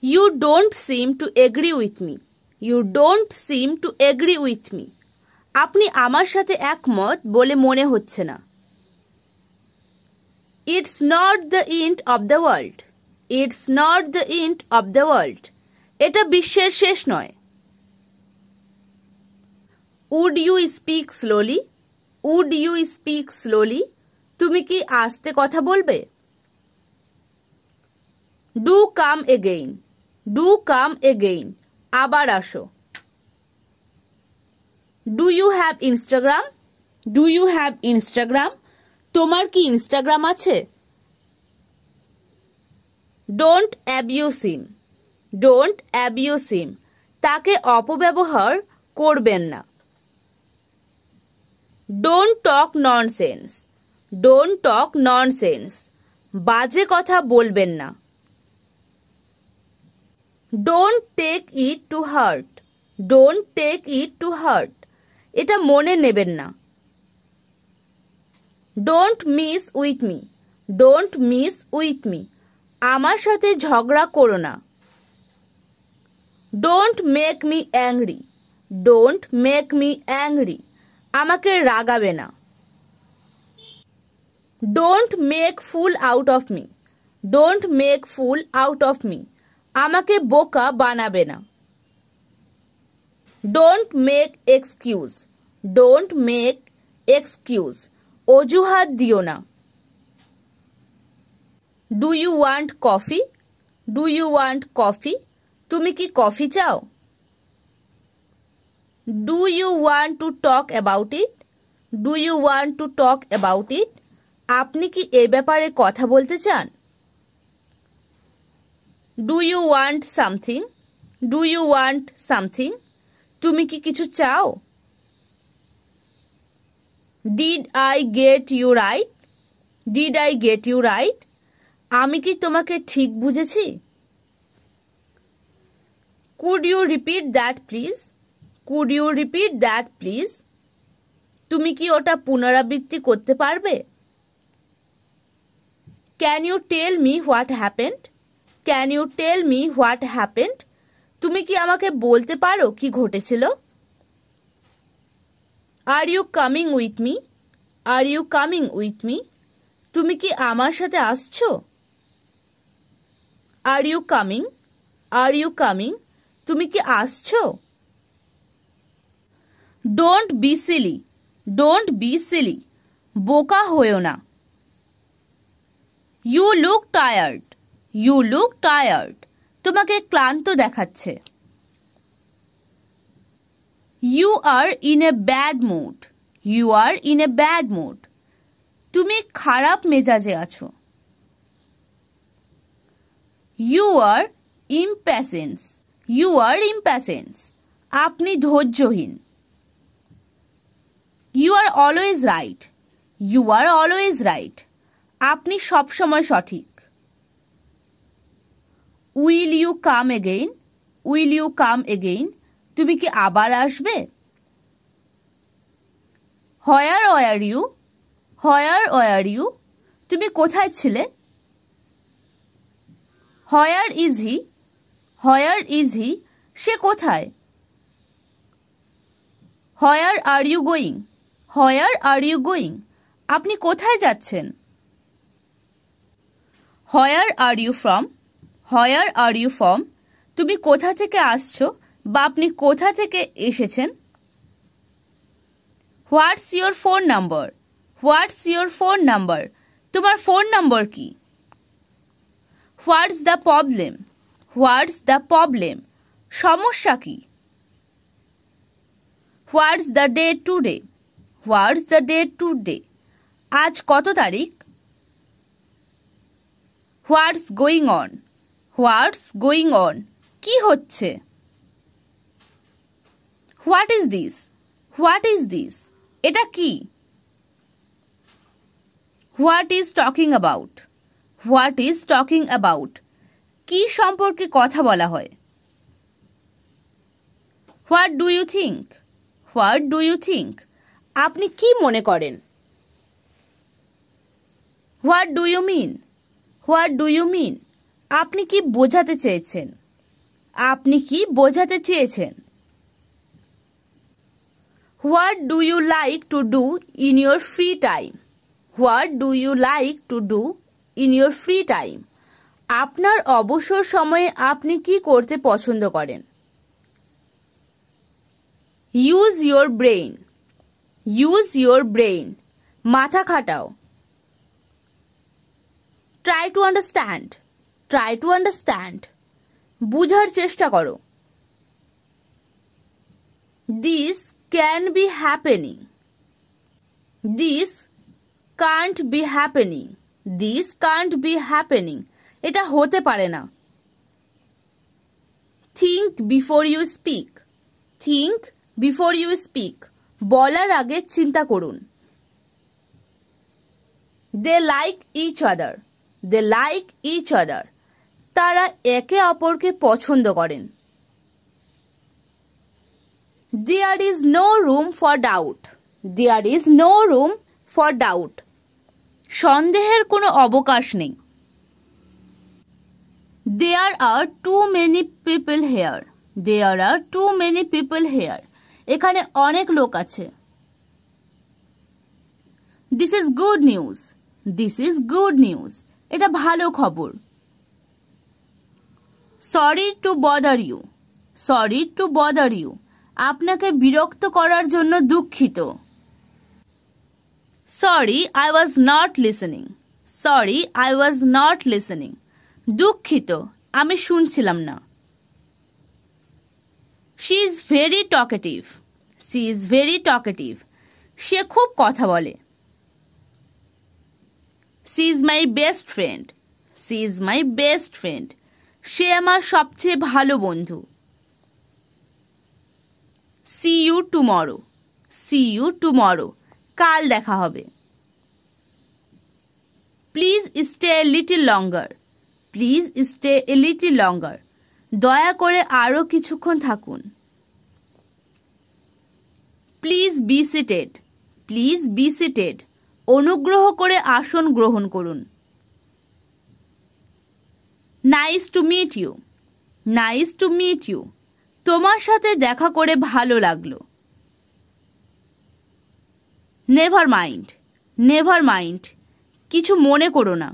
You don't seem to agree with me. You don't seem to agree with me. আপনি আমার সাথে একমত বলে মনে হচ্ছে না it's not the end of the world it's not the end of the world এটা বিশ্বের শেষ নয় would you speak slowly would you speak slowly তুমি কি আস্তে কথা বলবে do come again do come again আবার আসো do you have Instagram do you have Instagram তোমার কি ইনস্টাগ্রাম আছে don't abuse him don't abuse him তাকে অপব্যবহার করবেন না don't talk nonsense don't talk nonsense বাজে কথা বলবেন না don't take it to heart don't take it to heart এটা মনে নেবেন না don't mess with me don't mess with me আমার সাথে ঝগড়া করো না don't make me angry don't make me angry আমাকে রাগাবে না don't make fool out of me don't make fool out of me আমাকে বোকা বানাবে না don't make excuse don't make excuse অজুহাত দিও না do you want coffee do you want coffee তুমি কি কফি চাও do you want to talk about it do you want to talk about it আপনি কি এ ব্যাপারে কথা বলতে চান do you want something do you want something তুমি কি কিছু চাও did I get you right did I get you right আমি কি তোমাকে ঠিক বুঝেছি could you repeat that please could you repeat that please তুমি কি ওটা পুনরাবৃত্তি করতে পারবে can you tell me what happened can you tell me what happened তুমি কি আমাকে বলতে পারো কি ঘটেছিল are you coming with me are you coming with me তুমি কি আমার সাথে আসছ are you coming are you coming তুমি কি আসছো don't be silly don't be silly বোকা হয়েও না you look tired you look tired তোমাকে ক্লান্ত দেখাচ্ছে you are in a bad mood you are in a bad mood তুমি খারাপ মেজাজে আছো you are ইম্প্যাসেন্স you are impatience আপনি ধৈর্যহীন you are always right you are always right আপনি সবসময় সঠিক will you come again will you come again তুমি কি আবার আসবে where were you where were you তুমি কোথায় ছিলে হয়ার ইজ হি হয়ার ইজ হি সে কোথায় where are you going where are you going আপনি কোথায় যাচ্ছেন where are you from where are you from তুমি কোথা থেকে আসছ বা আপনি কোথা থেকে এসেছেন what's your phone number what's your phone number তোমার ফোন নম্বর কি what's the problem what's the problem সমস্যা কি what's the day today what's the day day আজ কত তারিখ what's going on what's going on কি হচ্ছে what is this what is this এটা কি what is talking about what is talking about কি সম্পর্কে কথা বলা হয় what do you think what do you think আপনি কি মনে করেন what do you mean what do you mean আপনি কি বোঝাতে চেয়েছেন আপনি কি বোঝাতে চেয়েছেন what do you like to do in your free time what do you like to do in your free time আপনার অবসর সময়ে আপনি কি করতে পছন্দ করেন use your brain use your brain মাথা খাটাও try to understand try to understand বুঝার চেষ্টা করো this can be happening this can't be happening this can't be happening এটা হতে পারে না think before you speak think before you speak বলার আগে চিন্তা করুন they like each other they like each other তারা একে অপরকে পছন্দ করেন there is no room for doubt there is no room for doubt সন্দেহের কোনো অবকাশ নেই there are too many people here there are too many people here এখানে অনেক লোক আছে this is good news this is good news এটা ভালো খবর sorry to bother you sorry to bother you আপনাকে বিরক্ত করার জন্য দুঃখিত sorry I was not listening sorry I was not listening দুঃখিত আমি শুনছিলাম না she is very talkative she is very talkative সে খুব কথা বলে she is my best friend she is my best friend সে আমার সবচেয়ে ভালো বন্ধু see you tomorrow see you tomorrow কাল দেখা হবে please stay little longer please stay little longer দয়া করে আরও কিছুক্ষণ থাকুন please be seated please be seated অনুগ্রহ করে আসন গ্রহণ করুন nice to meet you nice to meet you তোমার সাথে দেখা করে ভালো লাগলো নেভার মাইন্ড নেভার মাইন্ড কিছু মনে করো না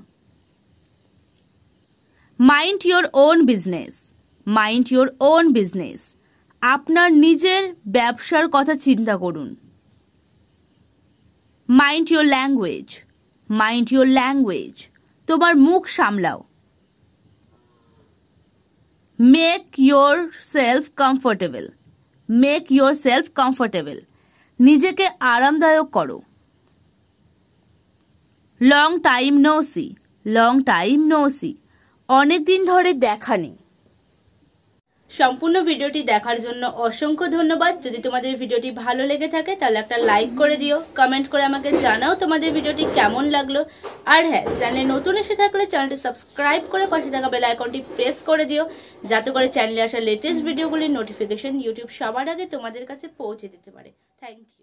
mind your own business mind your own business আপনার নিজের ব্যবসার কথা চিন্তা করুন mind your language mind your language তোমার মুখ সামলাও make yourself comfortable make yourself comfortable নিজেকে আরামদায়ক করো long time no see long time no see অনেক দিন ধরে দেখা নেই সম্পূর্ণ ভিডিওটি দেখার জন্য অসংখ্য ধন্যবাদ যদি তোমাদের ভিডিওটি ভালো লেগে থাকে তাহলে একটা লাইক করে দিও কমেন্ট করে আমাকে জানাও তোমাদের ভিডিওটি কেমন লাগলো আর হ্যাঁ চ্যানেলে নতুন এসে থাকলে চ্যানেলটি সাবস্ক্রাইব করে পাশে থাকা বেল আইকনটি প্রেস করে দিও যাতে করে চ্যানেলে আসা লেটেস্ট ভিডিওগুলির নোটিফিকেশন ইউটিউব সবার আগে তোমাদের কাছে পৌঁছে দিতে পারে থ্যাংক ইউ